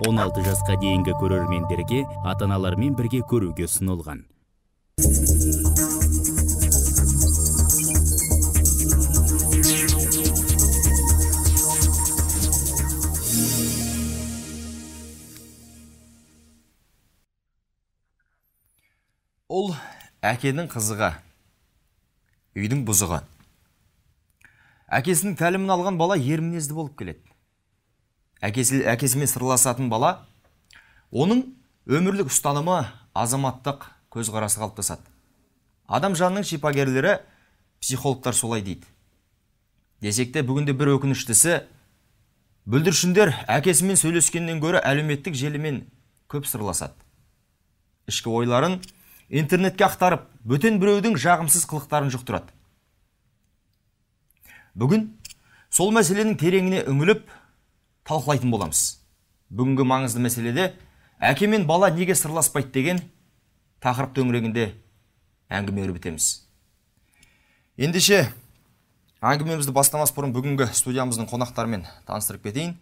16 жасқа дейінгі көрермендерге ата аналармен бірге көруге ұсынылған Ол әкенің қызығы үйдің бұзығы әкесінің тәлімін алған бала ер мінезді болып келеді әкесімен сырласатын бала оның өмірлік ұстанымы азаматтық көзқарасы қалыптасады адам жанының шипагерлері психологтар солай дейді десек те бүгінде бір өкініштісі бүлдіршіндер әкесімен сөйлескеннен гөрі әлеуметтік желімен көп сырласады ішкі ойларын интернетке ақтарып бөтен біреудің жағымсыз қылықтарын жұқтырады бүгін сол мәселенің тереңіне үңіліп талқылайтын боламыз бүгінгі маңызды мәселеде әке мен бала неге сырласпайды деген тақырып төңірегінде әңгіме өрбітеміз ендеше әңгімемізді бастамас бұрын бүгінгі студиямыздың қонақтарымен таныстырып кетейін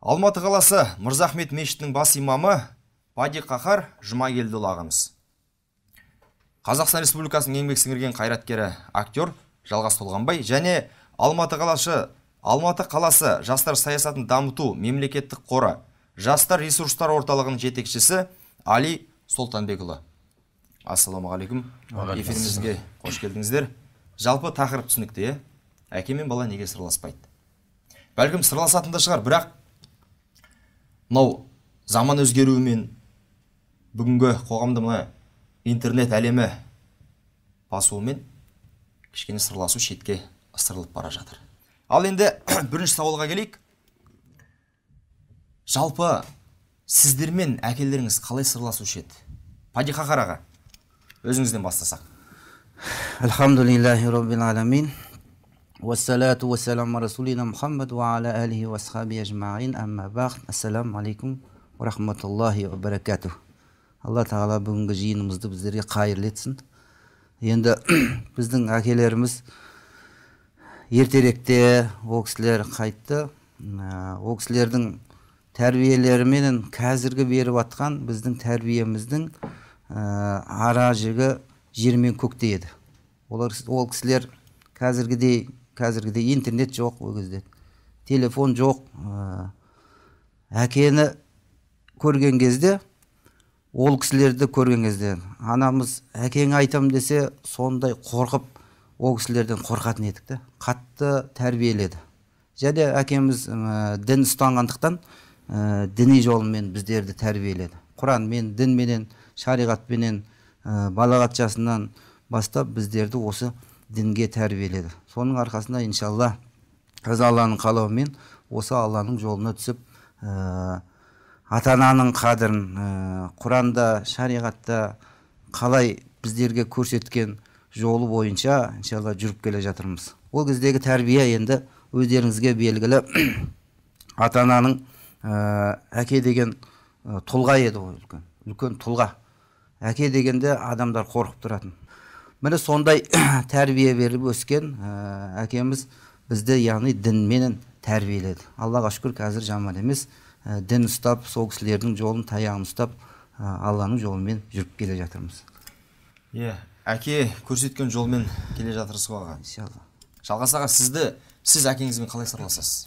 алматы қаласы мырзахмет мешітінің бас имамы пади қахар жұмагелдіұлы ағамыз қазақстан республикасының еңбек сіңірген қайраткері актер жалғас толғанбай және алматы қаласы алматы қаласы жастар саясатын дамыту мемлекеттік қоры жастар ресурстар орталығының жетекшісі али солтанбекұлы ассалаумағалейкум эфирімізге қош келдіңіздер жалпы тақырып түсінікті иә әке мен бала неге сырласпайды бәлкім сырласатын да шығар бірақ мынау заман өзгеруімен бүгінгі қоғамда мына интернет әлемі басуымен кішкене сырласу шетке ысырылып бара жатыр ал енді бірінші сауалға келейік жалпы сіздер мен әкелеріңіз қалай сырласушы еді падиха қараға өзіңізден бастасақ алхамдулиллахи роббил аламин уассалату уассаламу расулина мухаммад уа аля алихи уасхаби ажмаин амма ассаламу алейкум рахматуллахи уа баракату алла тағала бүгінгі жиынымызды біздерге қайырлы етсін енді біздің әкелеріміз ертеректе ол кісілер қайтты ол кісілердің тәрбиелеріменен қазіргі беріп жатқан біздің тәрбиеміздің ара жігі жер мен еді олар ол кісілер қазіргідей қазіргідей интернет жоқ ол кезде телефон жоқ әкені көрген кезде ол кісілерді көрген кезде анамыз әкеңе айтам десе сондай қорқып ол кісілерден қорқатын едік та қатты тәрбиеледі және әкеміз ә, дін ұстанғандықтан ә, діни жолмен біздерді тәрбиеледі құранмен дінменен шариғатпенен ә, балағат жасынан бастап біздерді осы дінге тәрбиеледі соның арқасында иншалла біз алланың қалауымен осы алланың жолына түсіп ә, ата ананың қадірін ә, құранда шариғатта қалай біздерге көрсеткен жолы бойынша иншалла жүріп келе жатырмыз ол кездегі тәрбие енді өздеріңізге белгілі ата ананың ә, әке деген ә, тұлға еді ғой үлкен үлкен тұлға әке дегенде адамдар қорқып тұратын міне сондай тәрбие беріп өскен ә, әкеміз бізді яғни дінменен тәрбиеледі аллаға шүкір қазір жаман емес ә, дін ұстап сол кісілердің жолын таяғын ұстап ә, алланың жолымен жүріп келе жатырмыз иә әке көрсеткен жолмен келе жатырсыз ғой аға сізді сіз әкеңізбен қалай сырласасыз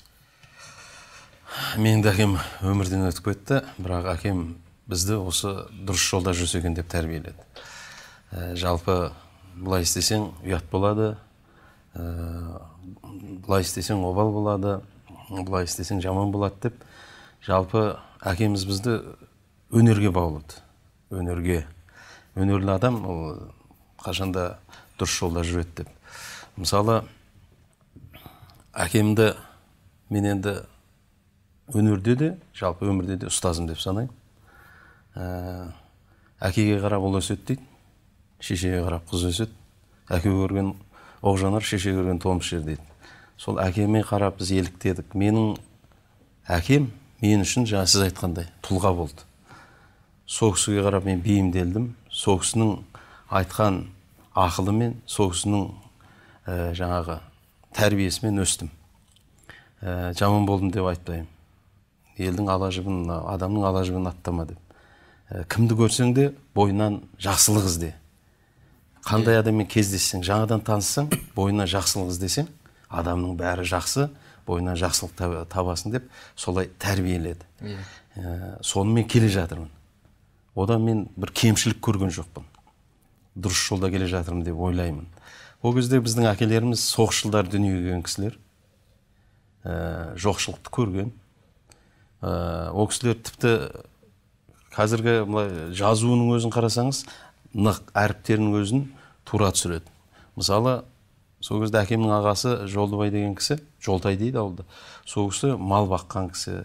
менің де әкем өмірден өтіп кетті бірақ әкем бізді осы дұрыс жолда жүрсе деп тәрбиеледі ә, жалпы былай істесең ұят болады ә, былай істесең обал болады былай істесең жаман болады деп жалпы әкеміз бізді өнерге баулыды өнерге өнерлі адам қашанда дұрыс жолда жүреді деп мысалы әкемді мен енді өнерде де жалпы өмірде де ұстазым деп санаймын ә, әкеге қарап ұл өседі дейді шешеге қарап қыз өседі әке көрген оқ жанар шеше көрген томыс жер дейді сол әкеме қарап біз еліктедік менің әкем мен үшін жаңа сіз айтқандай тұлға болды сол кісіге қарап мен бейімделдім сол кісінің айтқан ақылымен сол кісінің э, жаңағы тәрбиесімен өстім ә, жаман болдым деп айтпаймын елдің ала жібін адамның ала жібін аттама деп э, кімді көрсең де бойынан жақсылық ізде қандай адаммен кездессең жаңадан таныссаң бойынан жақсылық іздесең адамның бәрі жақсы бойынан жақсылық табасың деп солай тәрбиеледі ә, сонымен келе жатырмын одан мен бір кемшілік көрген жоқпын дұрыс жолда келе жатырмын деп ойлаймын ол кезде біздің әкелеріміз соғыс жылдары дүниеге келген кісілер ә, жоқшылықты көрген ә, ол кісілер тіпті қазіргі мына жазуының өзін қарасаңыз нық әріптерінің өзін тура түсіреді мысалы сол кезде әкемнің ағасы жолдыбай деген кісі жолтай дейді ауылда сол кісі мал баққан кісі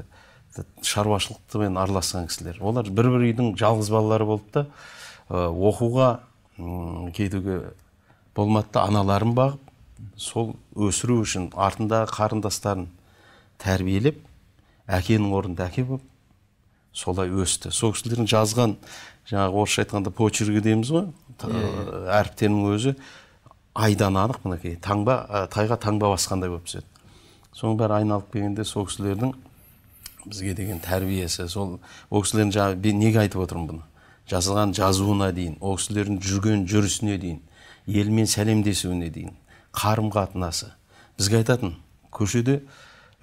шаруашылықтымен араласқан кісілер олар бір бір үйдің жалғыз балалары болды да ә, оқуға кетуге болмады аналарын бағып сол өсіру үшін артындағы қарындастарын тәрбиелеп әкенің орнында әке болып солай өсті сол кісілердің жазған жаңағы орысша айтқанда почергі дейміз ғой иә. э, әріптерінің өзі айдан анық мінекей таңба э, тайға таңба басқандай болып түседі соның бәрі айналып келгенде сол кісілердің бізге деген тәрбиесі сол ол кісілердің жаңағы неге айтып отырмын бұны жазылған жазуына дейін ол кісілердің жүрген жүрісіне дейін елмен сәлемдесуіне дейін қарым қатынасы бізге айтатын көшеде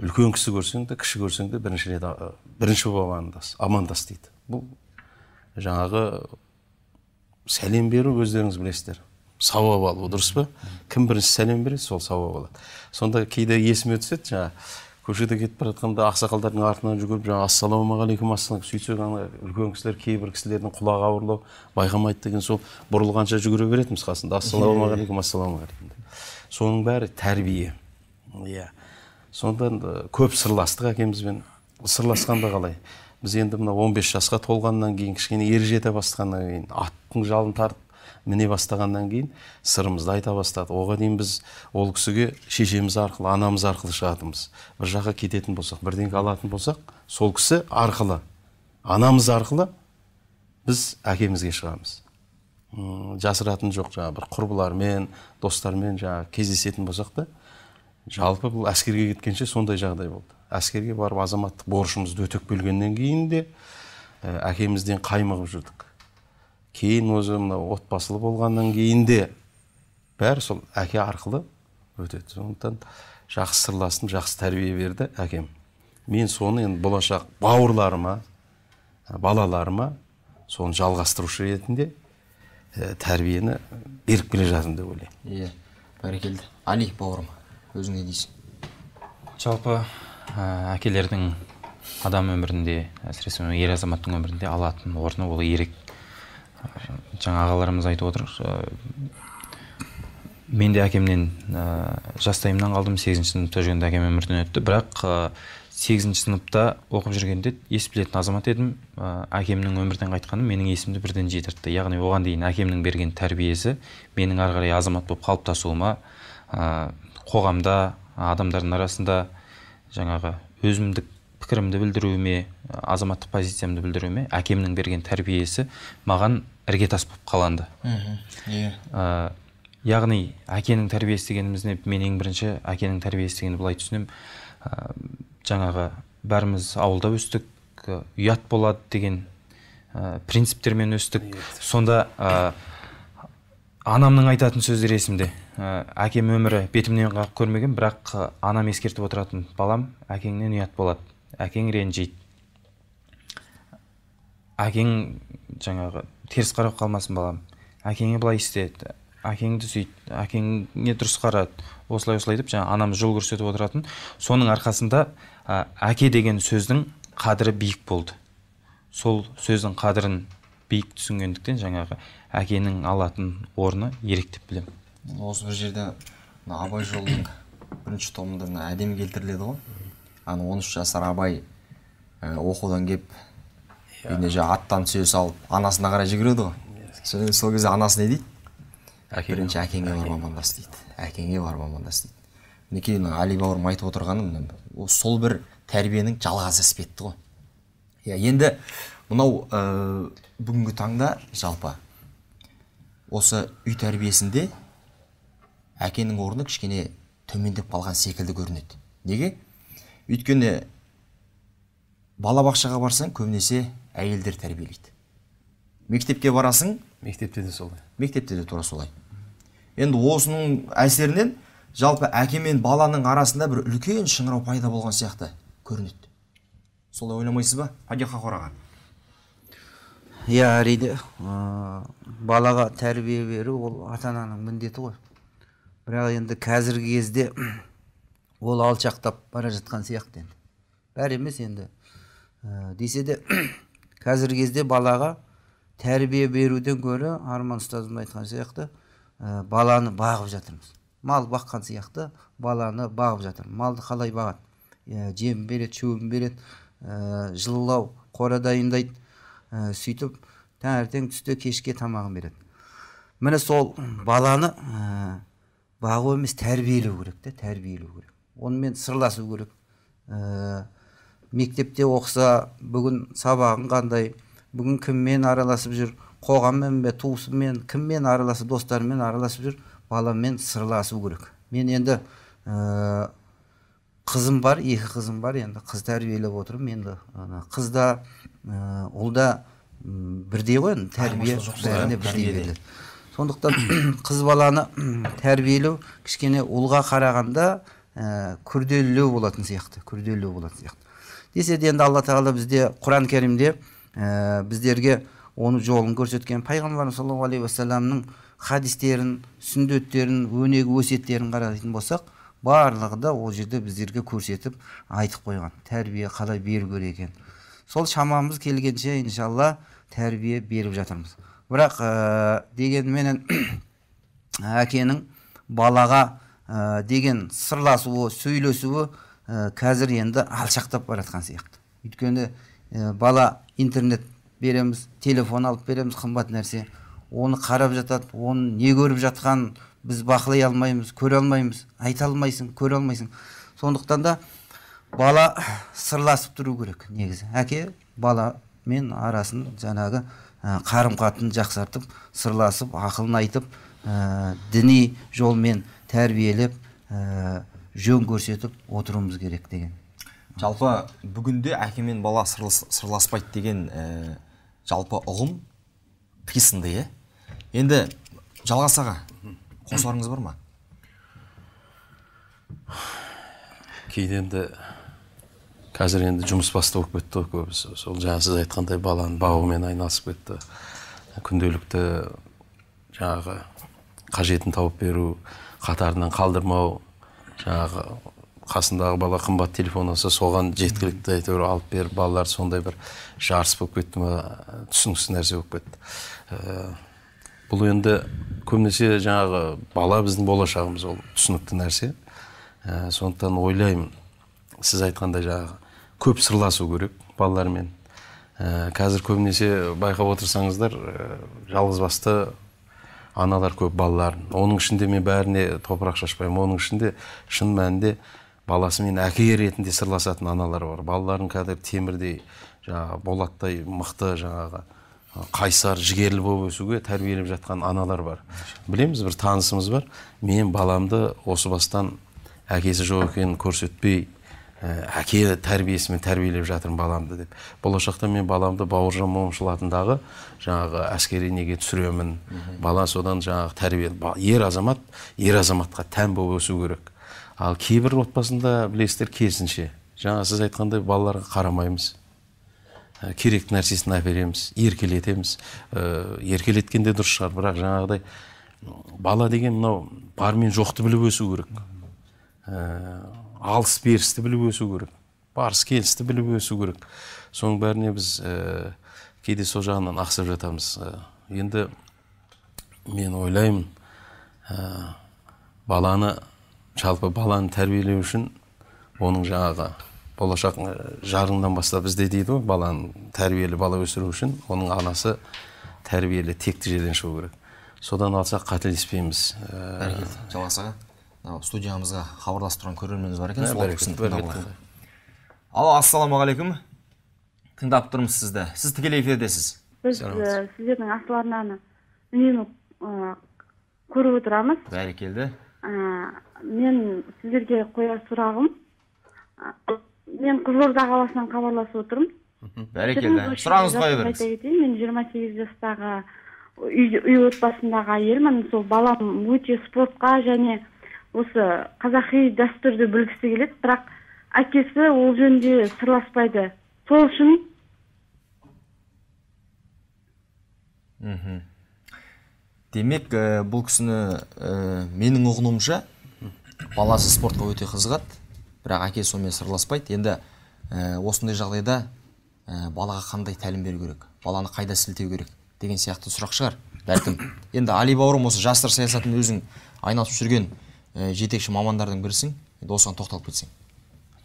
үлкен кісі көрсең де кіші көрсең де бірінші рет бірінші болып амандас амандас дейді бұл жаңағы сәлем беру өздеріңіз білесіздер сауап алу дұрыс па кім бірінші сәлем береді сол сауап алады сонда кейде есіме түседі жаңағы көшеде кетіп бара жатқанда ақсақалдардың артынан жүгіріп жаңағы ассалаумағалейкум ассалам сөйтсек ана үлкен кісілер кейбір кісілердің құлағы ауырлау байқамайды деген сол бұрылғанша жүгіре беретінбіз қасында ассалаумағалейкум ассалаумағалейкум деп соның бәрі тәрбие иә сондан көп сырластық әкемізбен сырласқанда қалай біз енді мына 15 жасқа толғаннан кейін кішкене ер жете бастағаннан кейін аттың жалын тартып міне бастағаннан кейін сырымызды айта бастады оған дейін біз ол кісіге шешеміз арқылы анамыз арқылы шығатынбыз бір жаққа кететін болсақ бірдеңе алатын болсақ сол кісі арқылы анамыз арқылы біз әкемізге шығамыз Жасыратын жоқ жаңағы бір құрбылармен достармен жаңағы кездесетін болсақ та жалпы бұл әскерге кеткенше сондай жағдай болды әскерге барып азаматтық борышымызды өтеп келгеннен кейін де әкемізден қаймығып жүрдік кейін өзі мынау отбасылы болғаннан кейін де бәрі сол әке арқылы өтеді сондықтан жақсы сырласын, жақсы тәрбие берді әкем мен соны енді болашақ бауырларыма ә, балаларыма соны жалғастырушы ретінде ә, тәрбиені беріп келе жатырмын деп ойлаймын иә бәрекелді али бауырым өзің не дейсің жалпы ә, әкелердің адам өмірінде әсіресе ер азаматтың өмірінде алатын орны ол ерек жаңа ағаларымыз айтып отыр э, мен де әкемнен ә, э, жастайымнан қалдым сегізінші сыныпта жүргенде әкем өмірден өтті бірақ э, сегізінші сыныпта оқып жүргенде ес білетін азамат едім ә, әкемнің өмірден қайтқаны менің есімді бірден жетіртті яғни оған дейін әкемнің берген тәрбиесі менің ары қарай азамат болып қалыптасуыма ә, қоғамда адамдардың арасында жаңағы өзімдік пікірімді білдіруіме азаматтық позициямды білдіруіме әкемнің берген тәрбиесі маған іргетас болып қаланды иә яғни әкенің тәрбиесі дегеніміз не мен ең бірінші әкенің тәрбиесі дегенді былай түсінемін ә, жаңағы бәріміз ауылда өстік ұят болады деген ә, принциптермен өстік сонда ә, анамның айтатын сөздері есімде ә, әкем өмірі бетімнен қағып көрмеген бірақ анам ескертіп отыратын балам әкеңнен ұят болады әкең ренжиді әкең жаңағы теріс қарап қалмасын балам әкеңе былай істеді әкеңді сүйт әкеңе дұрыс қарады, осылай осылай деп жаңағы анамыз жол көрсетіп отыратын соның арқасында ә, әке деген сөздің қадірі биік болды сол сөздің қадірін биік түсінгендіктен жаңағы әкенің алатын орны ерек деп білемін осы бір жерде абай жолының бірінші томында әдемі келтіріледі ғой ана он үш жасар абай э, оқудан келіп иә. үйіне жаңағы аттан түсе салып анасына қарай жүгіреді ғой иә. сол кезде анасы не дейді бірінші әкеңе барып амандас дейді әкеңе барып амандас дейді мінекей мына али бауырым айтып отырғаны сол бір тәрбиенің жалғасы іспетті ғой иә енді мынау э, бүгінгі таңда жалпы осы үй тәрбиесінде әкенің орны кішкене төмендеп қалған секілді көрінеді неге өйткені балабақшаға барсаң көбінесе әйелдер тәрбиелейді мектепке барасың мектепте де солай мектепте де тура солай енді осының әсерінен жалпы әке мен баланың арасында бір үлкен шыңырау пайда болған сияқты көрінеді солай ойламайсыз ба падиха хораға иә әрине балаға тәрбие беру ол ата ананың міндеті ғой бірақ енді қазіргі кезде ол алшақтап бара жатқан сияқты енді бәрі емес енді ә, десе де қазіргі кезде балаға тәрбие беруден гөрі арман ұстазым айтқан сияқты ә, баланы бағып жатырмыз мал баққан сияқты баланы бағып жатыр малды қалай бағады ә, жемін береді шөбін береді ә, жылылау қора дайындайды ә, сөйтіп таңертең түсте кешке тамағын береді міне сол баланы ә, бағу емес тәрбиелеу керек тәрбиелеу керек онымен сырласу керек ә, мектепте оқыса бүгін сабағың қандай бүгін кіммен араласып жүр қоғаммен бе туысымен кіммен араласып достарымен араласып жүр баламен сырласу керек мен енді ә, қызым бар екі қызым бар енді қыз тәрбиелеп отырмын енді қыз да ә, ұл да бірдей ғой енді тәрбие бәріне бірдей беріледі сондықтан қыз баланы тәрбиелеу кішкене ұлға қарағанда ә, күрделілеу болатын сияқты күрделілеу болатын сияқты десе де енді алла тағала бізде құран кәрімде ә, біздерге оны жолын көрсеткен пайғамбарымыз саллаллаху алейхи уассаламның хадистерін сүндеттерін өнегі өсиеттерін қарайтын болсақ барлығы да ол жерде біздерге көрсетіп айтып қойған тәрбие қалай беру керек екен сол шамамыз келгенше иншалла тәрбие беріп жатырмыз бірақ ә, дегенменен әкенің балаға ә, деген сырласуы сөйлесуі ә, қазір енді алшақтап бара жатқан сияқты өйткені э, бала интернет береміз телефон алып береміз қымбат нәрсе оны қарап жатады оны не көріп жатқанын біз бақылай алмаймыз көре алмаймыз айта алмайсың көре алмайсың сондықтан да бала сырласып тұру керек негізі әке бала мен арасын жаңағы қарым қатын жақсартып сырласып ақылын айтып ә, діни жолмен тәрбиелеп ә, жөн көрсетіп отыруымыз керек деген жалпы бүгінде әке мен бала сырлас, сырласпайды деген ә, жалпы ұғым қисынды иә енді жалғас аға қосарыңыз бар ма кейде енді қазір енді жұмыс басты болып кетті ғой көбісі сол жаңа сіз айтқандай баланың бағумен айналысып кетті күнделікті жаңағы қажетін тауып беру қатарынан қалдырмау жаңағы қасындағы бала қымбат телефон алса соған жеткілікті әйтеуір алып бер балалар сондай бір жарыс болып кетті ма түсініксіз нәрсе болып кетті бұл енді көбінесе жаңағы бала біздің болашағымыз ол түсінікті нәрсе ә, сондықтан ойлаймын сіз айтқандай жаңағы көп сырласу керек балалармен ә, қазір көбінесе байқап отырсаңыздар ә, жалғызбасты аналар көп балаларын оның ішінде мен бәріне топырақ шашпаймын оның ішінде шын мәнінде баласымен әке ретінде сырласатын аналар бар балаларын қазір темірдей жаңағы болаттай мықты жаңағы қайсар жігерлі болып өсуге тәрбиелеп жатқан аналар бар білеміз бір танысымыз бар мен баламды осы бастан әкесі жоқ екенін көрсетпей Ә, әке тәрбиесімен тәрбиелеп жатырмын баламды деп болашақта мен баламды бауыржан момышұлы атындағы жаңағы әскери неге түсіремін бала содан жаңағы тәрбие ер азамат ер азаматқа тән болып өсу керек ал кейбір отбасында білесіздер керісінше жаңа сіз айтқандай балаларға қарамаймыз ә, керекті нәрсесін әпереміз еркелетеміз ә, еркелеткен де дұрыс шығар бірақ жаңағыдай бала деген мынау бар мен жоқты біліп өсу керек ә, алыс берісті біліп өсу керек барыс келісті біліп өсу керек соның бәріне біз ә, кейде сол жағынан ақсап жатамыз ә, енді мен ойлаймын ә, баланы жалпы баланы тәрбиелеу үшін оның жаңағы болашақ жарыңнан бастап ізде дейді ғой баланы тәрбиелі бала өсіру үшін оның анасы тәрбиелі текті жерден шығу керек содан алсақ қателеспейміз ә, студиямызға хабарласып тұрған көрерменіміз бар екен сол кісіні алло ассалаумағалейкум тыңдап тұрмыз сізді сіз тікелей эфирдесіз біз сіздердің арнаны үнемі көріп отырамыз бәрекелді мен сіздерге қояр сұрағым мен қызылорда қаласынан хабарласып отырмын бәрекелді сұрағыңызды қоя беріңіз айта кетейін мен жиырма сегіз жастағы үй отбасындағы әйелмін сол балам өте спортқа және осы қазақи дәстүрді білгісі келеді бірақ әкесі ол жөнінде сырласпайды сол үшін мхм демек бұл кісіні ә, менің ұғынымша баласы спортқа өте қызығады бірақ әкесі онымен сырласпайды енді ә, осындай жағдайда ә, балаға қандай тәлім беру керек баланы қайда сілтеу керек деген сияқты сұрақ шығар бәлкім енді али бауырым осы жастар саясатын өзің айналысып жүрген Э, жетекші мамандардың бірісің енді осыған тоқталып кетсең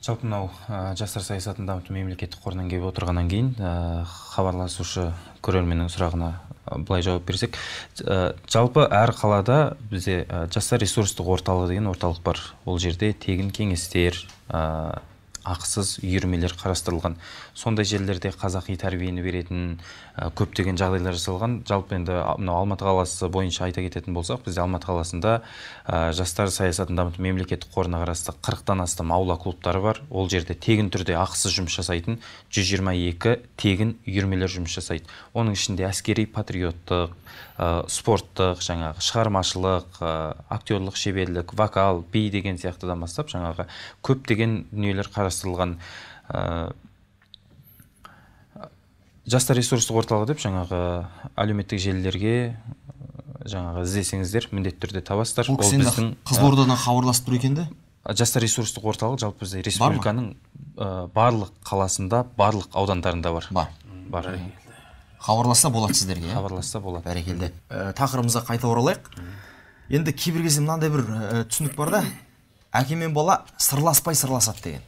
жалпы мынау ә, жастар саясатын дамыту мемлекеттік қорынан келіп отырғаннан кейін ә, хабарласушы көрерменнің сұрағына э, былай жауап берсек ә, жалпы әр қалада бізде жастар ресурстық орталығы деген орталық бар ол жерде тегін кеңестер ақысыз үйірмелер қарастырылған сондай жерлерде қазақи тәрбиені беретін Э, көптеген жағдайлар жасалған жалпы енді мынау алматы қаласы бойынша айта кететін болсақ бізде алматы қаласында э, жастар саясатын дамыту мемлекеттік қорына қарасты қырықтан астам аула клубтары бар ол жерде тегін түрде ақысыз жұмыс жасайтын 122 тегін үйірмелер жұмыс жасайды оның ішінде әскери патриоттық ә, спорттық жаңағы шығармашылық ә, актерлық шеберлік вокал би деген сияқтыдан бастап жаңағы көптеген дүниелер қарастырылған жастар ресурстық орталығы деп жаңағы э, әлеуметтік желілерге э, жаңағы іздесеңіздер міндетті түрде табасыздар ол біздің э, қызылордадан хабарласып тұр екен да жастар ресурстық орталығы жалпы бізде республиканың барлық қаласында барлық аудандарында бар бар бар хабарласса болады сіздерге иә? хабарласса болады бәрекелді тақырыбымызға қайта оралайық енді кейбір кезде мынандай бір түсінік бар да әке мен бала сырласпай сырласады деген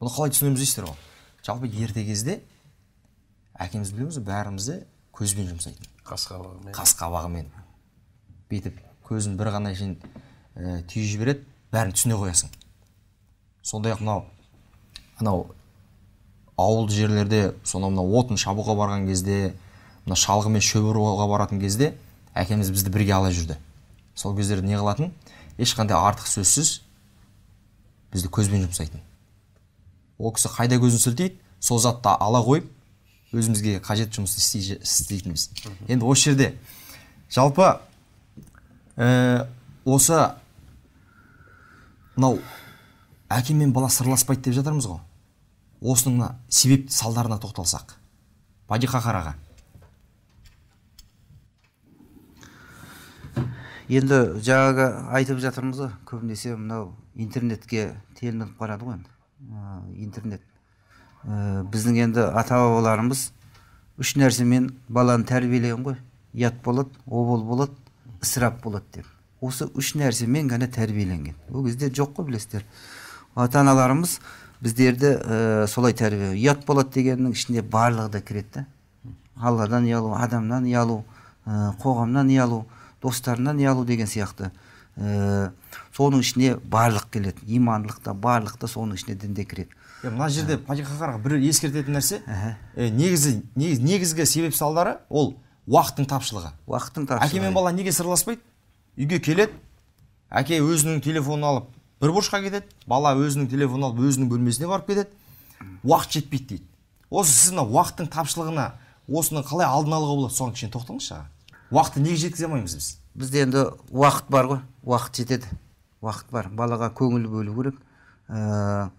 бұны қалай түсінеміз дейсіздер ғой жалпы ерте кезде әкеміз білеміз бәрімізді көзбен жұмсайтын қас қабағымен қас қабағымен бүйтіп көзін бір ғана шейін ә, э, түйіп жібереді бәрін түсіне қоясың сондай ақ мынау анау ауылды жерлерде сонау мынау отын шабуға барған кезде мына шалғымен шөп ұруға баратын кезде әкеміз бізді бірге ала жүрді сол кездерде не қылатын ешқандай артық сөзсіз бізді көзбен жұмсайтын ол кісі қайда көзін сілтейді сол затты ала қойып өзімізге қажет жұмысты істейтінбіз енді осы жерде жалпы ә, осы мынау әке мен бала сырласпайды деп жатырмыз ғой осының мына себеп салдарына тоқталсақ падиха қараға енді жаңағы айтып жатырмыз ғой көбінесе мынау интернетке телініп барады ғой енді э, интернет ә, біздің енді ата бабаларымыз үш нәрсемен баланы тәрбиелеген ғой ұят болады обал болады ысырап болады деп осы үш нәрсемен ғана тәрбиеленген ол кезде жоқ қой білесіздер ата аналарымыз біздерді ә, солай тәрбие ұят болады дегеннің ішінде барлығы да кіреді да алладан ұялу адамнан ұялу ә, қоғамнан ұялу достарынан ұялу деген сияқты ә, соның ішіне барлық келеді имандылық та барлық та соның ішіне дінде кіреді е мына жерде падихахарға бір ескертетін нәрсе негізі негізгі себеп салдары ол уақыттың тапшылығы уақыттың тапшылығы әке мен бала неге сырласпайды үйге келеді әке өзінің телефонын алып бір бұрышқа кетеді бала өзінің телефонын алып өзінің бөлмесіне барып кетеді уақыт жетпейді дейді осы сіз мына уақыттың тапшылығына осыны қалай алдын алуға болады соған кішкене тоқталыңызшы аға уақытты неге жеткізе алмаймыз біз бізде енді уақыт бар ғой уақыт жетеді уақыт бар балаға көңіл бөлу керек ыыы ә,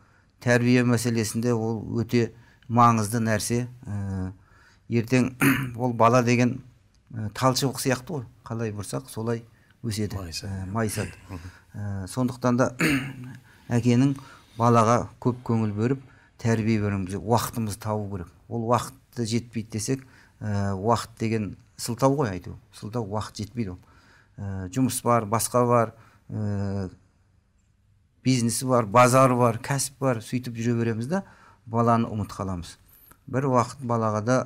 тәрбие мәселесінде ол өте маңызды нәрсе ә, ертең ол бала деген ә, талшық сияқты ғой қалай бұрсақ солай өседі ә, майысады ә, сондықтан да әкенің балаға көп көңіл бөліп тәрбие беруіміз уақытымызды табу керек ол уақытты жетпейді десек ә, уақыт деген сылтау ғой әйтеуір сылтау уақыт жетпейді ол ә, жұмыс бар басқа бар ә, бизнесі бар базары бар кәсіп бар сөйтіп жүре береміз да баланы ұмыт қаламыз бір уақыт балаға да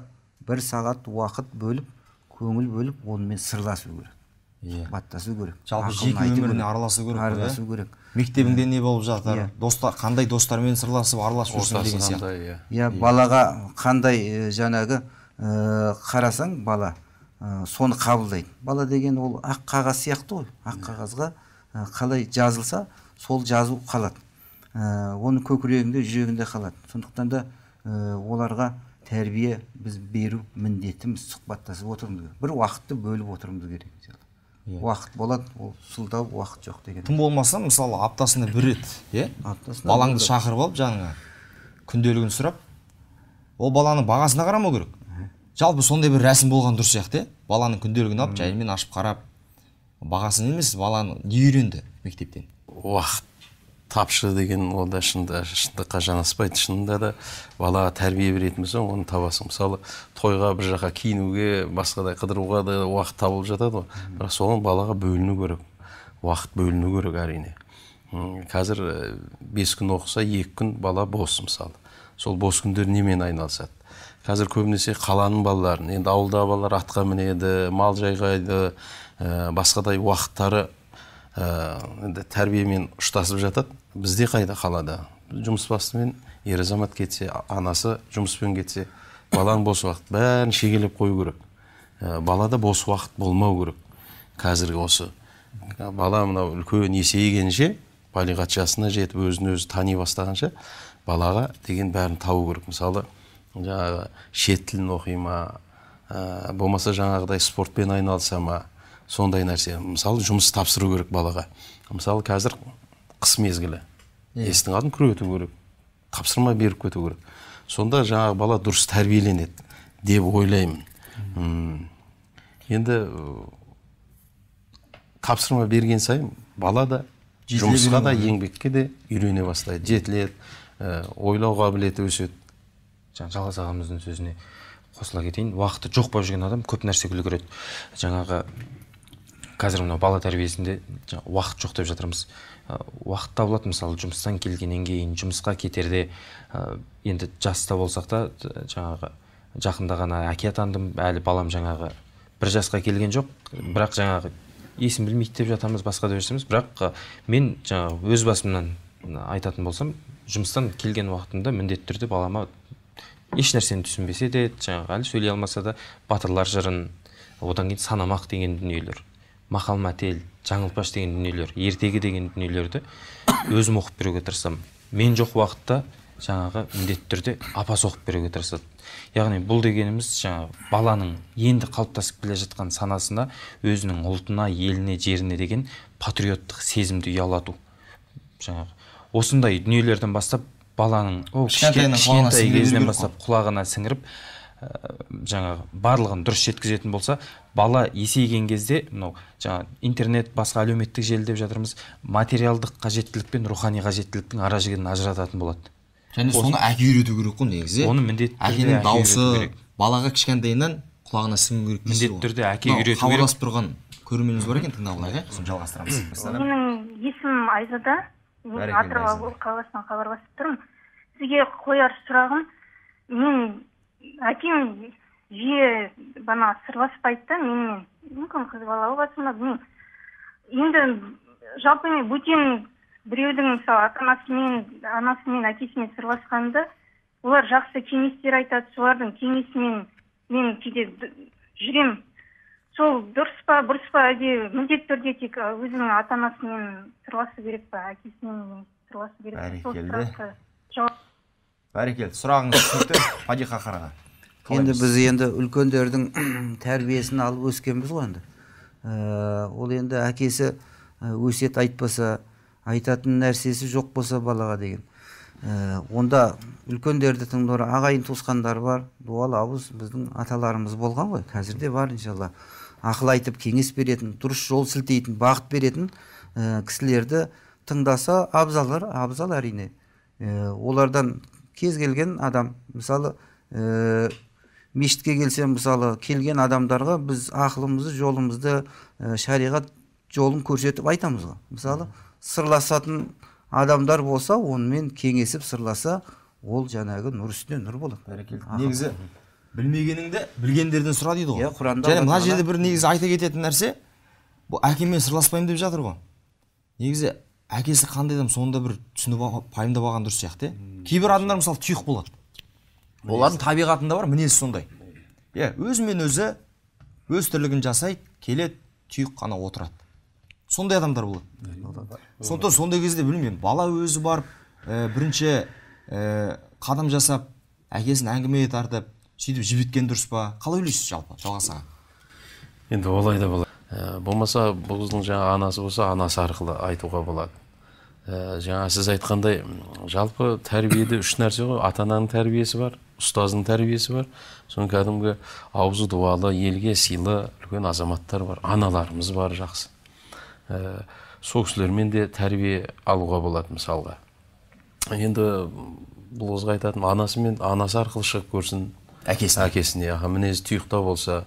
бір сағат уақыт бөліп көңіл бөліп онымен сырласу керек иә керек жалпы жеке өміріне араласу керек араласу керек мектебіңде не болып жатыр достар қандай достармен сырласып араласып жүрсің деген сияқты иә балаға қандай жаңағы қарасаң бала соны қабылдайды бала деген ол ақ қағаз сияқты ғой ақ қағазға қалай жазылса сол жазу қалады ә, оның көкірегінде жүрегінде қалады сондықтан да ә, оларға тәрбие біз беру міндетіміз сұхбаттасып отыруымыз керек бір уақытты бөліп отыруымыз керек иә уақыт болады ол сылтау уақыт жоқ деген тым болмаса мысалы аптасына бір рет иә балаңды шақырып алып жаңағы күнделігін сұрап ол баланың бағасына қарамау керек жалпы сондай бір рәсім болған дұрыс сияқты иә баланың күнделігін алып жайымен ашып қарап бағасын емес баланың не үйренді мектептен уақыт тапшы деген ол да шында, шындыққа жанаспайды шынында да балаға тәрбие беретін болсаң оны табасың мысалы тойға бір жаққа киінуге басқадай қыдыруға да уақыт табылып жатады ғой бірақ соған балаға бөліну керек уақыт бөліну керек әрине қазір э, бес күн оқыса екі күн бала бос мысалы сол бос күндер немен айналысады қазір көбінесе қаланың балаларын енді ауылдағы балалар атқа мінеді мал жайғайды ә, басқадай уақыттары Э, енді тәрбиемен ұштасып жатады бізде қайда қалада жұмыс бастымен ер азамат кетсе анасы жұмыспен кетсе баланың бос уақыт бәрін шегелеп қою керек э, балада бос уақыт болмау керек қазіргі осы э, бала мынау үлкен есейгенше балиғат жасына жетіп өзін өзі тани бастағанша балаға деген бәрін табу керек мысалы жаңағы шет тілін оқи ма болмаса жаңағыдай спортпен айналыса ма сондай нәрсе мысалы жұмыс тапсыру керек балаға мысалы қазір қыс мезгілі иә. есіктің алдын күрету керек тапсырма беріп кету керек сонда жаңағы бала дұрыс тәрбиеленеді деп ойлаймын Үм, енді тапсырма берген сайын бала да жұмысқа да еңбекке де үйрене бастайды жетіледі ә, ойлау қабілеті өседі жаңа жалғас ағамыздың сөзіне қосыла кетейін уақыты жоқ болып жүрген адам көп нәрсеге үлгереді жаңағы қазір мынау бала тәрбиесінде уақыт жоқ деп жатырмыз уақыт табылады мысалы жұмыстан келгеннен кейін жұмысқа кетерде енді жаста болсақ та жаңағы жақында ғана әке атандым әлі балам жаңағы бір жасқа келген жоқ бірақ жаңағы есін білмейді деп жатамыз басқа деп жатамыз бірақ мен жаңағы өз басымнан айтатын болсам жұмыстан келген уақытымда міндетті түрде балама еш нәрсені түсінбесе де жаңағы әлі сөйлей алмаса да батырлар жырын одан кейін санамақ деген дүниелер мақал мәтел жаңылпаш деген дүниелер ертегі деген дүниелерді өзім оқып беруге тырысамын мен жоқ уақытта жаңағы міндетті түрде апасы оқып беруге тырысады яғни бұл дегеніміз жаңағы баланың енді қалыптасып келе жатқан санасына өзінің ұлтына еліне жеріне деген патриоттық сезімді ұялату жаңағы осындай дүниелерден бастап баланың кішкентай кезінен бастап құлағына сіңіріп Э, жаңағы барлығын дұрыс жеткізетін болса бала есейген кезде мынау жаңа интернет басқа әлеуметтік желі деп жатырмыз материалдық қажеттілік пен рухани қажеттіліктің ара жігін ажырататын болады және соны әке үйрету керек қой негізі оны міндетті әкенің дауысы балаға кішкентайынан құлағына сіңу керек міндетті түрде әке үйрету керек хабарласып тұрған көрерменіміз бар екен тыңдап алайық иә сосын жалғастырамыз менің есімім айзада мен атырау қаласынан хабарласып тұрмын сізге қояр сұрағым мен әкем жиі бана сырласып айтты да менімен мүмкін қыз бала боласың ба білмеймін енді жалпы мен бөтен біреудің мысалы ата анасымен анасымен әкесімен сырласқанды олар жақсы кеңестер айтады солардың кеңесімен мен кейде жүремін сол дұрыс па бұрыс па әлде міндетті түрде тек өзінің ата анасымен сырласу керек па әкесімен сырласу керек сол сұраққа жауап бәрекелді сұрағыңыз түсінікті падиха хараға енді біз енді үлкендердің тәрбиесін алып өскенбіз ғой енді ә, ол енді әкесі ә, өсиет айтпаса айтатын нәрсесі жоқ болса балаға деген ә, онда үлкендерді тыңдар ағайын туысқандар бар дуалы ауыз біздің аталарымыз болған ғой қазір де бар иншалла ақыл айтып кеңес беретін дұрыс жол сілтейтін бағыт беретін кісілерді тыңдаса абзалар абзал әрине олардан кез келген адам мысалы ә, мешітке келсе мысалы келген адамдарға біз ақылымызды жолымызды ә, шариғат жолын көрсетіп айтамыз ғой мысалы сырласатын адамдар болса онымен кеңесіп сырласа ол жаңағы нұр үстіне нұр болады бәрекелді негізі білмегеніңді білгендерден сұра дейді ғой иә құранда және мына жерде бір негізі айта кететін нәрсе бұл әкеммен сырласпаймын деп жатыр ғой негізі әкесі қандай адам соны да бір түсініп пайымдап алған дұрыс сияқты иә кейбір адамдар мысалы тұйық болады олардың табиғатында бар мінезі сондай иә өзімен өзі өз тірлігін жасайды келеді тұйық қана отырады сондай адамдар болады сондықтан сондай кезде білмеймін бала өзі барып ә, бірінші ә, қадам жасап әкесін әңгімеге тартып сөйтіп жібеткен дұрыс па қалай ойлайсыз жалпы жалғас аға енді олай да болады ә, болмаса бұл қыздың жаңағы анасы болса анасы арқылы айтуға болады ә, жаңа сіз айтқандай жалпы тәрбиеде үш нәрсе ғой ата ананың тәрбиесі бар ұстаздың тәрбиесі бар соны кәдімгі аузы дуалы елге сыйлы үлкен азаматтар бар аналарымыз бар жақсы ә, сол кісілермен де тәрбие алуға болады мысалға енді бұл қызға айтатын анасымен анасы арқылы шығып көрсін әкесіне әкесіне мінезі тұйықтау болса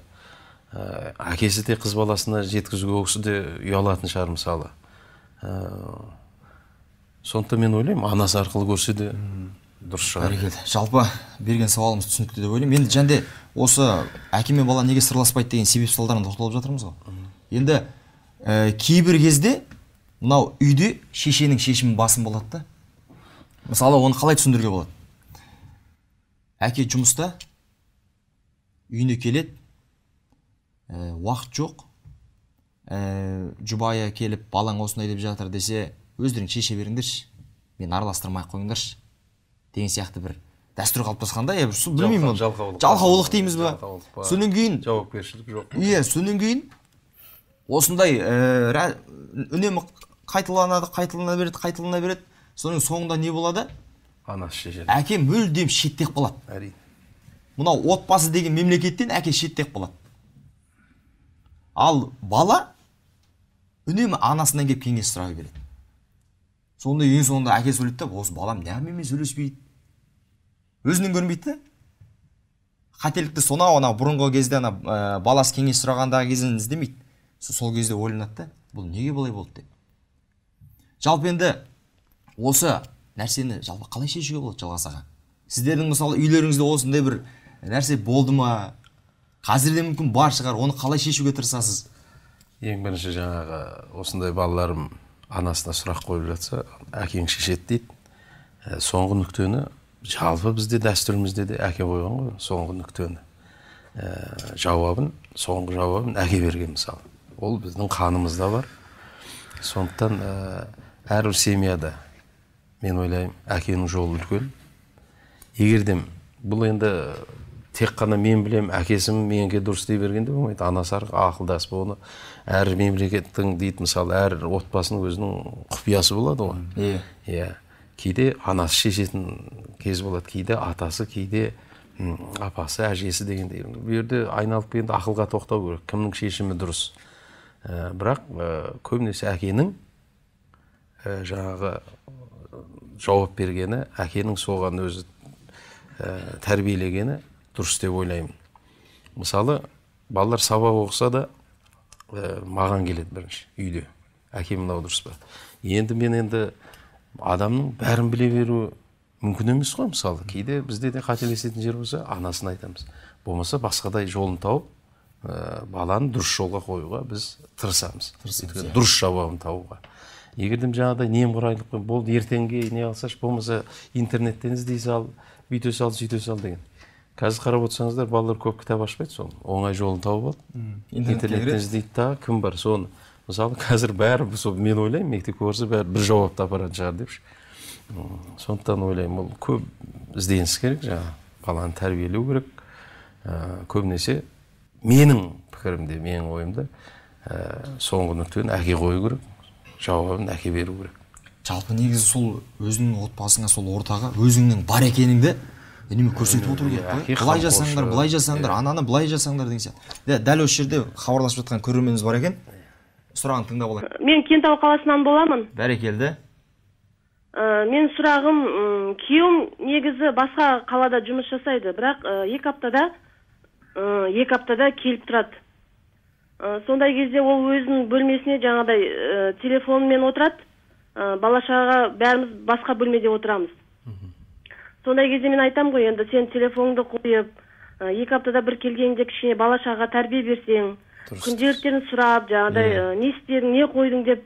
ә, әкесі де қыз баласына жеткізуге ол кісі де ұялатын шығар мысалы сондықтан мен ойлаймын анасы арқылы көрсе де дұрыс шығар бәрекелді жалпы берген сауалымыз түсінікті деп ойлаймын енді жәнде осы әке мен бала неге сырласпайды деген себеп салдарына тоқталып жатырмыз ғой енді ә, кейбір кезде мынау үйде шешенің шешімі басым болады да мысалы оны қалай түсіндіруге болады әке жұмыста үйіне келеді ә, уақыт жоқ ә, жұбайы келіп балаң осындай деп жатыр десе өздерің шеше беріңдерші мені араластырмай ақ қойыңдаршы деген сияқты бір дәстүр қалыптасқанда иә білмеймін оны жалқаулық жалқаулық дейміз ба содан кейін жауапкершілік жоқ иә содан кейін осындай э, үнемі қайталанады қайталана береді қайталана береді соның соңында не болады анасы шешеді әке мүлдем шеттеп қалады әрине мынау отбасы деген мемлекеттен әке шеттеп қалады ал бала үнемі анасынан келіп кеңес сұрай береді сонда ең соңында әкесі ойлайды да осы балам неғып менімен сөйлеспейді өзінен көрмейді да қателікті сонау анау бұрынғы кезде ана ә, баласы кеңес сұрағандағы кезін іздемейді сол кезде ойланады да бұл неге бұлай болды деп жалпы енді осы нәрсені жалпы қалай шешуге болады жалғас аға сіздердің мысалы үйлеріңізде осындай бір нәрсе болды ма қазір де мүмкін бар шығар оны қалай шешуге тырысасыз ең бірінші жаңағы осындай балаларым анасына сұрақ қойып жатса әкең шешеді дейді ә, соңғы нүктені жалпы бізде дәстүрімізде де әке қойған ғой соңғы нүктені ә, жауабын соңғы жауабын әке берген мысалы ол біздің қанымызда бар сондықтан ә, әрбір семьяда мен ойлаймын әкенің жолы үлкен егер де бұл енді тек қана мен білем әкесім менге дұрыс дей берген де болмайды анасы арқылы ақылдасып оны әр мемлекеттің дейді мысалы әр отбасының өзінің құпиясы болады ғой иә иә кейде анасы шешетін кез болады кейде атасы кейде апасы әжесі дегендей бұл жерде айналып келгенде ақылға тоқтау керек кімнің шешімі дұрыс ә, бірақ ә, көбінесе әкенің ә, жаңағы жауап бергені әкенің соған өзі ә, тәрбиелегені дұрыс деп ойлаймын мысалы балалар сабақ оқыса да ә, маған келеді бірінші үйде әке мынау дұрыс па енді мен енді адамның бәрін біле беру мүмкін емес қой мысалы кейде бізде де қателесетін жер болса анасына айтамыз болмаса басқадай жолын тауып ә, баланы дұрыс жолға қоюға біз тырысамыз өйткені иә. дұрыс жауабын табуға егер де жаңағыдай немқұрайлылықпен болды ертеңге не қылсашы болмаса интернеттен іздей сал бүйте сал сөйте сал деген қазір қарап отырсаңыздар балалар көп кітап ашпайды сол оңай жолын тауып алды интернеттен іздейді дағы кім бар соны мысалы қазір бәрі сол мен ойлаймын мектепке барса бәрі бір жауапты апаратын шығар депші сондықтан ойлаймын ол көп ізденіс керек жаңағы баланы тәрбиелеу керек ә, көбінесе менің пікірімде менің ойымда ә, соңғы нүктені әке қою керек жауабын әке беру керек жалпы негізі сол өзіңнің отбасыңа сол ортаға өзіңнің бар екеніңді үнемі көрсетіп отыру керек қой былай жасаңдар былай жасаңдар ананы былай жасаңдар деген сияқты дәл осы жерде хабарласып жатқан көрерменіміз бар екен сұрағын тыңдап алайық мен кентау қаласынан боламын бәрекелді ә, мен сұрағым күйеуім негізі басқа қалада жұмыс жасайды бірақ ә, екі аптада ә, екі аптада келіп тұрады ә, сондай кезде ол өзінің бөлмесіне жаңадай ә, телефонмен отырады ә, бала шағаға бәріміз басқа бөлмеде отырамыз сондай кезде мен айтам ғой енді сен телефонды қойып екі аптада бір келгенде кішкене бала шағаға тәрбие берсең күнделіктерін сұрап жаңағыдай иә. не істедің не қойдың деп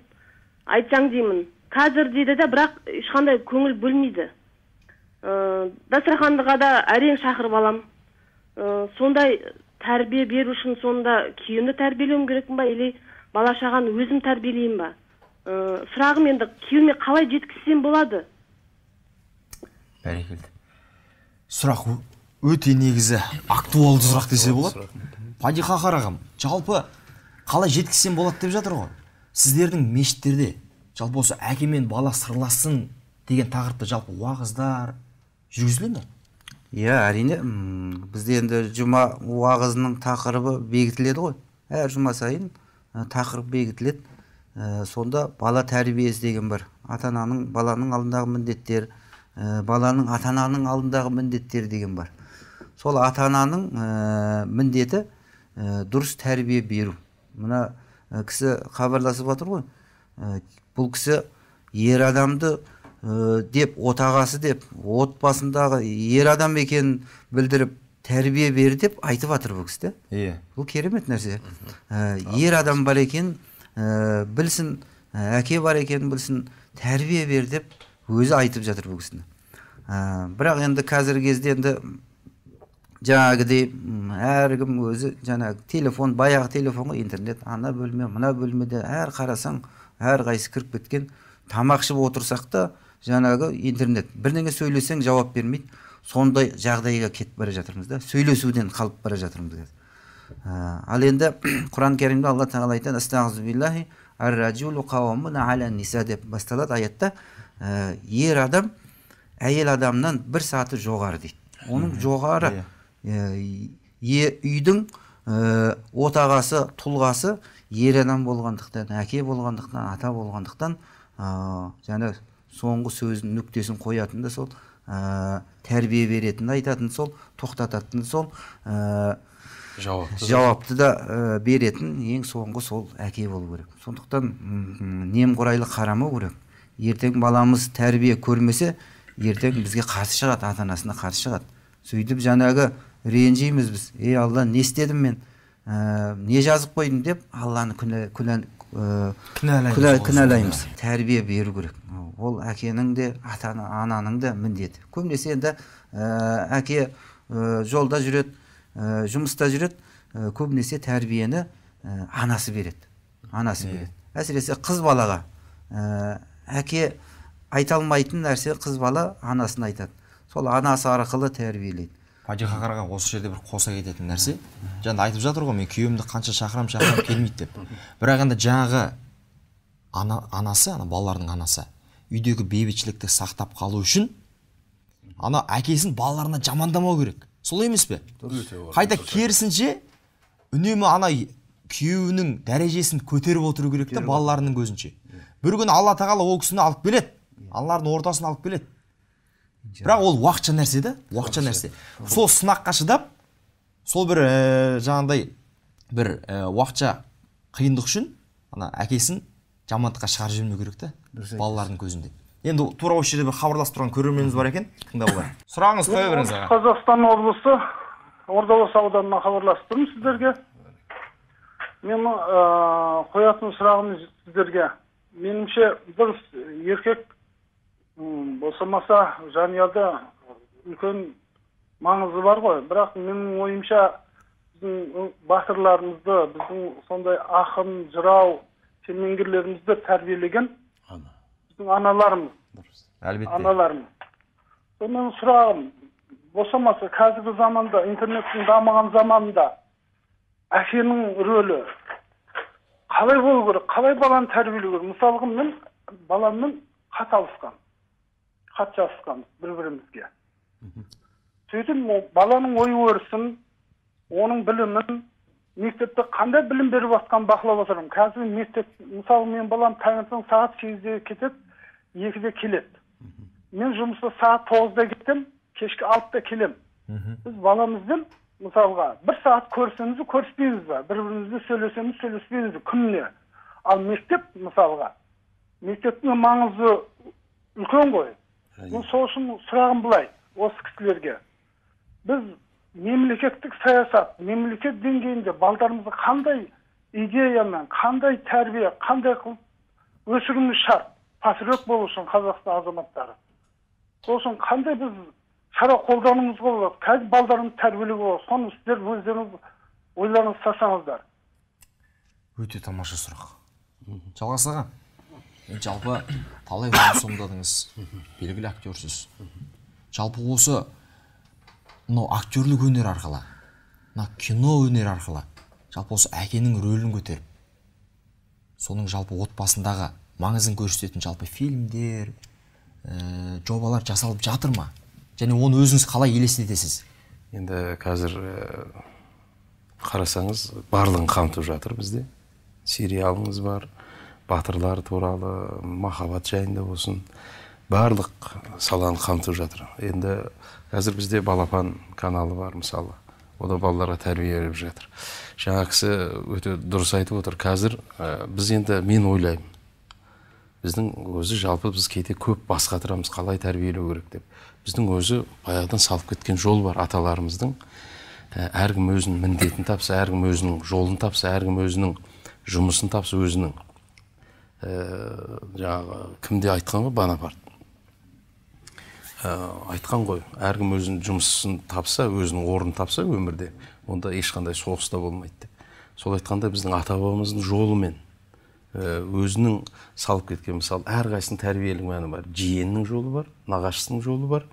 айтсаң деймін қазір дейді да бірақ ешқандай көңіл бөлмейді ә, дастархандыға да әрең шақырып аламын ә, сондай тәрбие беру үшін сонда күйеуімді тәрбиелеуім керек ба или бала шағаны өзім тәрбиелеймін ба ә, сұрағым енді күйеуіме қалай жеткізсем болады бәрекелді сұрақ өте негізі актуалды сұрақ десе болады падиха ағам, жалпы қалай жеткізсем болады деп жатыр ғой сіздердің мешіттерде жалпы осы әке мен бала сырласын деген тақырыпта жалпы уағыздар жүргізіле ме иә әрине бізде енді жұма уағызының тақырыбы бекітіледі ғой әр жұма сайын тақырып бекітіледі сонда бала тәрбиесі деген бір ата ананың баланың алдындағы міндеттер баланың ата ананың алдындағы міндеттер деген бар сол ата ананың ә, міндеті ә, дұрыс тәрбие беру мына ә, кісі хабарласып жатыр ғой ә, бұл кісі ер адамды деп отағасы деп отбасындағы ер адам екенін білдіріп тәрбие бер деп айтып жатыр бұл кісі де. иә бұл керемет нәрсе ер адам бар екенін білсін әке бар екенін білсін тәрбие бер деп өзі айтып жатыр бұл кісіні бірақ енді қазіргі кезде енді жаңағыдей әркім өзі жаңағы телефон баяғы телефон ғой интернет ана бөлме мына бөлмеде әр қарасаң әрқайсысы кіріп кеткен тамақ ішіп отырсақ та жаңағы интернет бірдеңе сөйлесең жауап бермейді сондай жағдайға кетіп бара жатырмыз да сөйлесуден қалып бара жатырмыз қазір ә, ал енді құран кәрімде алла тағала айтады деп басталады аятта ә, ер адам әйел адамнан бір саты жоғары дейді оның жоғары ә, үйдің ә, отағасы тұлғасы ер адам болғандықтан әке болғандықтан ата болғандықтан ә, және соңғы сөзін нүктесін қоятын да сол ә, тәрбие беретінін айтатын сол тоқтататын сол ә, жауапты, жауапты да беретін ең соңғы сол әке болу керек сондықтан немқұрайлы қарамау керек ертең баламыз тәрбие көрмесе ертең бізге қарсы шығады ата анасына қарсы шығады сөйтіп жаңағы ренжиміз біз ей алла не істедім мен ә, не жазып қойдым деп алланы күнә, ә, тәрбие беру керек ол әкенің де ата ананың да міндеті көбінесе енді ә, әке ә, жолда жүреді жұмыста жүреді ә, көбінесе тәрбиені анасы береді анасы береді әсіресе қыз балаға әке айта алмайтын нәрсе қыз бала анасына айтады сол анасы арқылы тәрбиелейді падиха қарға осы жерде бір қоса кететін нәрсе жаңа айтып жатыр ғой мен күйеуімді қанша шақырамын шақырамын келмейді деп бірақ енді жаңағы ана анасы ана балалардың анасы үйдегі бейбітшілікті сақтап қалу үшін ана әкесін балаларына жамандамау керек солай емес пе қайта керісінше үнемі ана күйеуінің дәрежесін көтеріп отыру керек та балаларының көзінше бір күні алла тағала ол кісіні алып келеді аналардың ортасын алып келеді бірақ ол уақытша нәрсе да уақытша нәрсе сол сынаққа шыдап сол бір ә, э, жаңағыдай бір ә, уақытша қиындық үшін ана әкесін жамандыққа шығарып жібермеу керек та балалардың көзінде енді тура осы жерде бір хабарласып тұрған көрерменіміз бар екен тыңдап алайық сұрағыңыз қоя беріңіз аға қазақстан облысы ордабасы ауданынан хабарласып тұрмын сіздерге мен ыыы э, қоятын сұрағым сіздерге меніңше дұрыс еркек босамаса жанұяда үлкен маңызы бар ғой бірақ менің ойымша біздің батырларымызды біздің сондай ақын жырау кемеңгерлерімізді тәрбиелеген біздің аналарымыз әлбетте аналарымыз сонымен сұрағым босамаса қазіргі заманда интернеттің дамыған заманында әкенің рөлі қалай болу керек қалай баланы тәрбиелеу керек мысалға мен баламмен хат алысқан хат жазысқан бір бірімізге сөйтіп баланың ой өрісін оның білімін мектепте қандай білім беріп жатқанын бақылап отырамын қазір мектеп мысалы мен балам таңертең сағат сегізде кетеді екіде келеді мен жұмыста сағат тоғызда кетемін кешкі алтыда келемін біз баламызбен мысалға бір сағат көрсеңіз көріспейміз ба бір бірімізбен сөйлесеміз сөйлеспейміз бе күніне ал мектеп мысалға мектептің маңызы үлкен ғой мен сол үшін сұрағым былай осы кісілерге біз мемлекеттік саясат мемлекет деңгейінде балдарымызды қандай идеямен қандай тәрбие қандай қылып өсіруіміз шарт патриот болу үшін қазақстан азаматтары сол үшін қандай біз шара қолдануыңызға болады қазір балдарымызды тәрбиелеуге болады соны сіздер өздеріңіз ойланып тастасаңыздар өте тамаша сұрақ жалғас аға жалпы талай өмір сомдадыңыз белгілі актерсіз жалпы осы мынау актерлік өнер арқылы мына кино өнері арқылы жалпы осы әкенің рөлін көтеріп соның жалпы отбасындағы маңызын көрсететін жалпы фильмдер ә, жобалар жасалып жатыр ма және оны өзіңіз қалай елестетесіз енді қазір э, қарасаңыз барлығын қамтып жатыр бізде сериалыңыз бар батырлар туралы махаббат жайында болсын барлық саланы қамтып жатыр енді қазір бізде балапан каналы бар мысалы Ода балаларға тәрбие беріп жатыр жаңа кісі өте дұрыс айтып отыр қазір э, біз енді мен ойлаймын біздің өзі жалпы біз кейде көп бас қатырамыз қалай тәрбиелеу керек деп біздің өзі баяғыдан салып кеткен жол бар аталарымыздың ә, әркім өзінің міндетін тапса әркім өзінің жолын тапса әркім өзінің жұмысын тапса өзінің ә, жаңағы кімде айтқан ғой бонапарт ә, айтқан ғой әркім өзінің жұмысын тапса өзінің орнын тапса өмірде онда ешқандай соғыс та болмайды деп сол айтқанда біздің ата бабамыздың жолымен өзінің салып кеткен мысалы әрқайсысының тәрбиелік мәні бар жиеннің жолы бар нағашысының жолы бар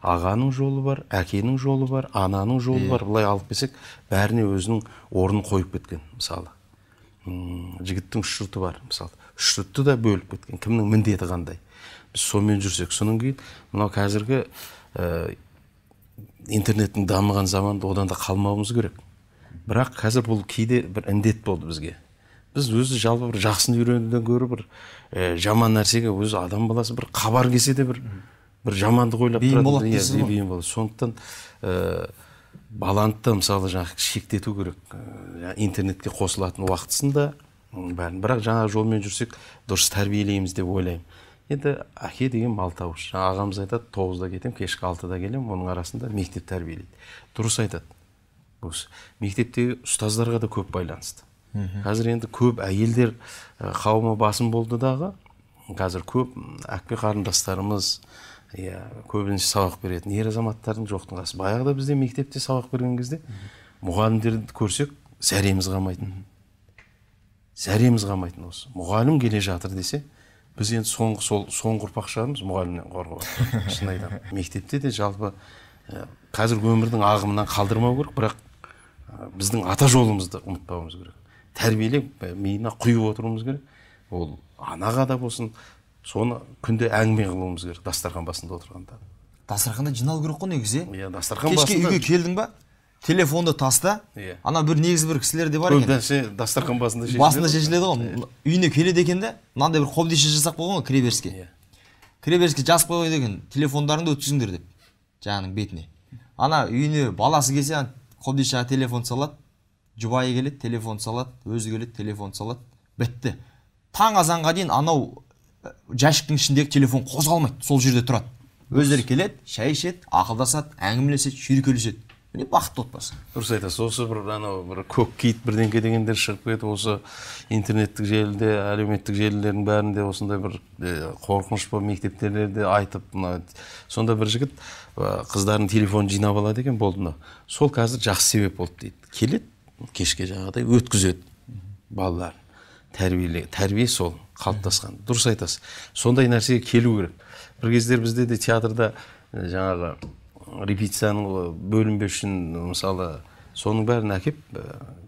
ағаның жолы бар әкенің жолы бар ананың жолы иә. бар былай алып келсек бәріне өзінің орнын қойып кеткен мысалы жігіттің үш жұрты бар мысалы үш жұртты да бөліп кеткен кімнің міндеті қандай біз сонымен жүрсек содан кейін мынау қазіргі ә, интернеттің дамыған заманында одан да қалмауымыз керек бірақ қазір бұл кейде бір індет болды бізге біз өзі жалпы бір жақсыны үйренуден гөрі бір ә, жаман нәрсеге өзі адам баласы бір хабар келсе де бір бір жамандық ойлап бейім болады иә, дейсіз ғой бейім болады сондықтан ә, баланы да мысалы жаңағы шектету керек ә, интернетке қосылатын уақытысын да бәрін бірақ жаңа жолмен жүрсек дұрыс тәрбиелейміз деп ойлаймын енді әке деген малтауыш жаңа ағамыз айтады тоғызда кетемін кешкі алтыда келемін оның арасында мектеп тәрбиелейді дұрыс айтады осы мектептегі ұстаздарға да көп байланысты қазір енді көп әйелдер қауымы басым болды дағы қазір көп әпке қарындастарымыз иә көбінесе сабақ беретін ер азаматтардың жоқтың қасы баяғыда бізде мектепте сабақ берген кезде мұғалімдерді көрсек зәреміз қалмайтын зәреміз қалмайтын осы мұғалім келе жатыр десе біз енді соңғы сол соңғы ұрпақ шығармыз мұғалімнен қорқып шын айтамын мектепте де жалпы қазір өмірдің ағымынан қалдырмау керек бірақ біздің ата жолымызды ұмытпауымыз керек тәрбиелеп миына құйып отыруымыз керек ол анаға да болсын соны күнде әңгіме қылуымыз керек дастархан басында отырғанда дастарханда жиналу керек қой негізі иә дастархан кешке үйге келдің ба телефонды таста иә ана бір негізі бір кісілер де бар екен нәрсе дастархан басында шешіледі басында шешіледі ғой иә. үйіне келеді екен да мынандай бір қобдиша жасап қойған ғой кіреберіске иә кіреберіске жазып қойған екен телефондарыңды өткізіңдер деп жаңағының бетіне ана үйіне баласы келсе қобдишаға телефон салады жұбайы келеді телефон салады өзі келеді телефон салады бітті таң азанға дейін анау э, жәшіктің ішіндегі телефон қозғалмайды сол жерде тұрады өздері келеді шай ішеді ақылдасады әңгімелеседі шүйіркелеседі міне бақытты отбасы дұрыс айтасыз осы бір анау бір көк киіт бірдеңке дегендер шығып кетіп осы интернеттік желіде әлеуметтік желілердің бәрінде осындай бір қорқыныш болып мектептерде айтып мына сонда бір жігіт қыздарын телефонын жинап алады екен болды сол қазір жақсы себеп болды дейді келеді кешке жаңағыдай өткізеді балалар тәрбиеле тәрбие сол қалыптасқан дұрыс айтасыз сондай нәрсеге келу керек бір кездер бізде де театрда жаңағы репетицияның бөлінбе үшін мысалы соның бәрін әкеп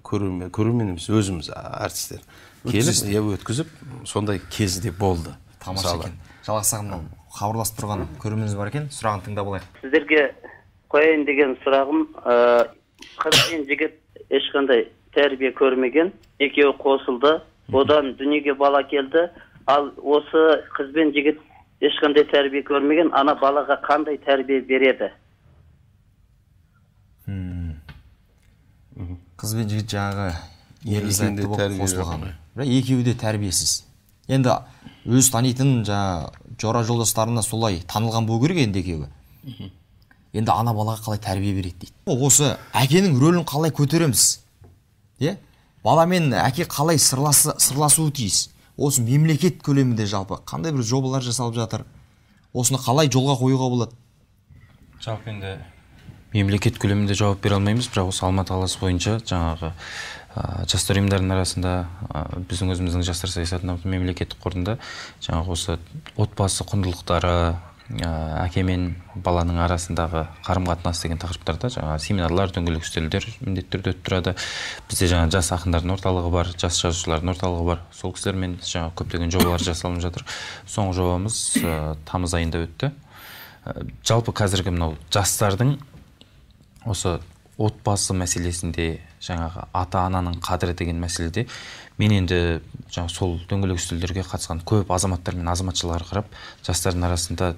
көрермен көрермен емес өзіміз әртістер келіп иә өткізіп сондай кезі болды тамаша екен жалғастырғаннан хабарласып тұрған көрерменіміз бар екен сұрағын тыңдап алайық сіздерге қояйын деген сұрағым бен жігіт ешқандай тәрбие көрмеген екеуі қосылды одан дүниеге бала келді ал осы қыз бен жігіт ешқандай тәрбие көрмеген ана балаға қандай тәрбие береді қыз бен жігіт жаңағы ерлі қосылған екеуі де тәрбиесіз енді өз танитын жаңағы жора жолдастарына солай танылған болу керек енді екеуі енді ана балаға қалай тәрбие береді дейді осы әкенің рөлін қалай көтереміз иә бала мен әке қалай сырласы, сырласуы тиіс осы мемлекет көлемінде жалпы қандай бір жобалар жасалып жатыр осыны қалай жолға қоюға болады жалпы енді мемлекет көлемінде жауап бере алмаймыз бірақ осы алматы қаласы бойынша жаңағы ә, жастар ұйымдарының арасында ә, біздің өзіміздің жастар саясатында мемлекеттік қорында жаңағы осы отбасы құндылықтары Ә, әке мен баланың арасындағы қарым қатынас деген тақырыптарда жаңа семинарлар дөңгелек үстелдер міндетті түрде өтіп тұрады бізде жаңа жас ақындардың орталығы бар жас жазушылардың орталығы бар сол кісілермен жаңа көптеген жобалар жасалынып жатыр соңғы жобамыз ә, тамыз айында өтті ә, жалпы қазіргі мынау жастардың осы отбасы мәселесінде жаңағы ата ананың қадірі деген мәселеде мен енді жаңа сол дөңгелек үстелдерге қатысқан көп азаматтар мен азаматшаларға қарап жастардың арасында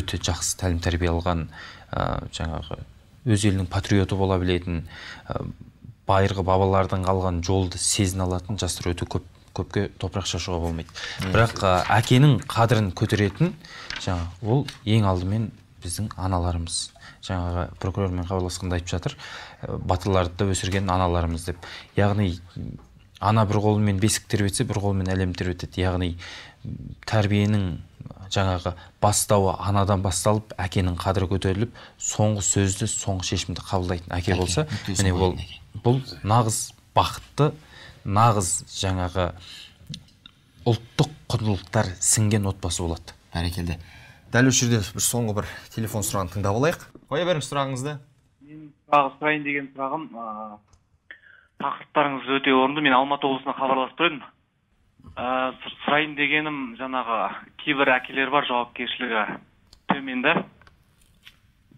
өте жақсы тәлім тәрбие алған ә, жаңағы өз елінің патриоты бола білетін ә, байырғы бабалардың қалған жолды сезіне алатын жастар өте көп көпке топырақ шашуға болмайды бірақ ә, әкенің қадірін көтеретін жаңа ол ең алдымен біздің аналарымыз жаңағы прокурормен хабарласқанда айтып жатыр «Э, батырларды өсірген аналарымыз деп яғни ана бір қолымен бесік тербетсе бір қолымен әлем тербетеді яғни тәрбиенің жаңағы бастауы анадан басталып әкенің қадірі көтеріліп соңғы сөзді соңғы шешімді қабылдайтын әке болса міне ол бұл нағыз бақытты нағыз жаңағы ұлттық құндылықтар сіңген отбасы болады бәрекелді дәл осы жерде бір соңғы бір телефон сұрағын тыңдап алайық қоя беріңіз сұрағыңызды Мен сұрағы сұрайын деген сұрағым тақырыптарыңыз өте орынды мен алматы облысынан хабарласып тұр едім сұрайын дегенім жаңағы кейбір әкелер бар жауапкершілігі төмен да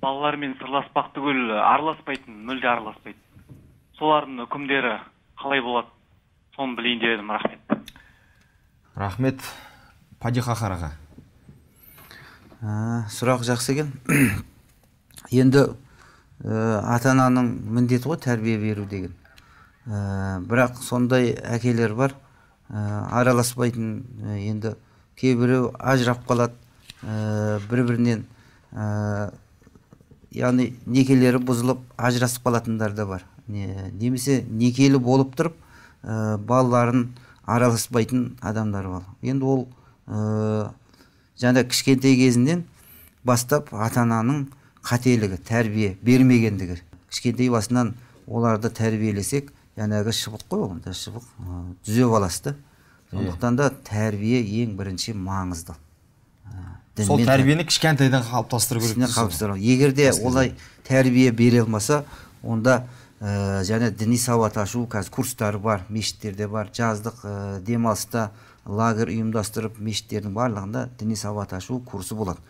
балалармен сырласпақ түгіл араласпайтын мүлде араласпайтын солардың үкімдері қалай болады соны білейін деп едім рахмет рахмет падиха қараға сұрақ жақсы екен енді ә, э, ата ананың міндеті ғой тәрбие беру деген ә, бірақ сондай әкелер бар ә, араласпайтын енді кейбіреу ажырап қалады ә, бір бірінен ә, яғни некелері бұзылып ажырасып қалатындар да бар немесе некелі болып тұрып ә, балаларын араласпайтын адамдар бар енді ол ә, жаңа кішкентай кезінен бастап ата ананың қателігі тәрбие бермегендігі кішкентай басынан оларды тәрбиелесек жаңағы шыбық қой ол шыбық түзеп аласыз да сондықтан да тәрбие ең бірінші маңызды сол тәрбиені кішкентайдан қалыптастыру керек егерде егер де олай тәрбие бере алмаса онда ә, және діни сауат ашу қазір курстары бар мешіттерде бар жаздық ә, демалыста лагерь ұйымдастырып мешіттердің барлығында діни сауат ашу курсы болады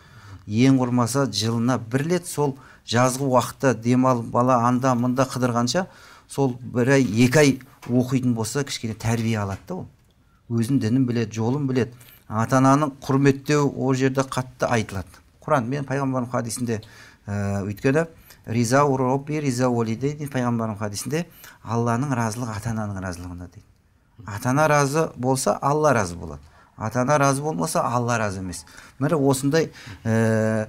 ең құрмаса жылына бір рет сол жазғы уақытта демалып бала анда мында қыдырғанша сол бір ай екі ай оқитын болса кішкене тәрбие алады да ол өзінің дінін біледі жолын біледі ата ананың құрметтеу ол жерде қатты айтылады құран мен пайғамбарымыз хадисінде ә, өйткені риза робби риза ули дейді пайғамбарымыз хадисінде алланың разылығы ата ананың разылығында дейді ата ана разы болса алла разы болады ата ана разы болмаса алла разы емес міне осындай ә,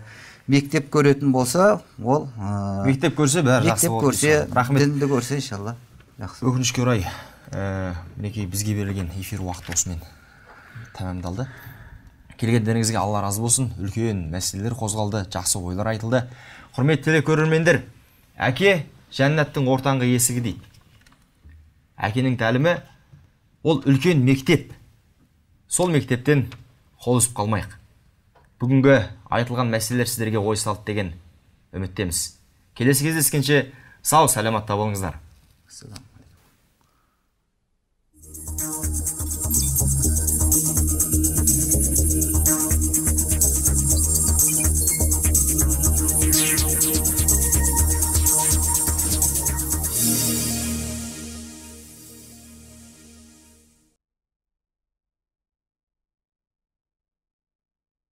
мектеп көретін болса ол ә, мектеп көрсе бәрі жақсы мектеп көрсе рахмет дінді көрсе иншалла жақсы өкінішке орай ә, мінекей бізге берілген эфир уақыты осымен тәмамдалды келгендеріңізге алла разы болсын үлкен мәселелер қозғалды жақсы ойлар айтылды құрметті телекөрермендер әке жәннаттың ортаңғы есігі дейді әкенің тәлімі ол үлкен мектеп сол мектептен қол үзіп қалмайық бүгінгі айтылған мәселелер сіздерге ой салды деген үміттеміз келесі кездескенше сау саламатта болыңыздар